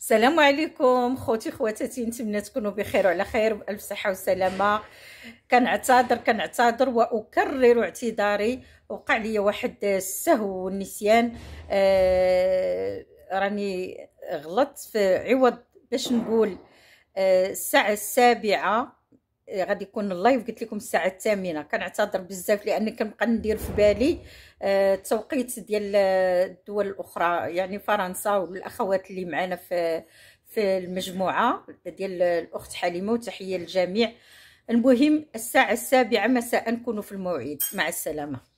السلام عليكم خوتي خواتاتي نتمنى تكونوا بخير وعلى خير بالف صحه وسلامه كنعتذر كنعتذر واكرر اعتذاري وقع لي واحد السهو والنسيان آه راني غلطت في عوض باش نقول آه الساعه السابعه آه، غادي يكون اللايف قلت لكم الساعه الثامنه كنعتذر بزاف لان كنبقى ندير في بالي آه، التوقيت ديال آه، الدول الاخرى يعني فرنسا والاخوات اللي معنا في في المجموعه ديال الاخت حليمه وتحيه للجميع المهم الساعه السابعه مساء نكونوا في الموعد مع السلامه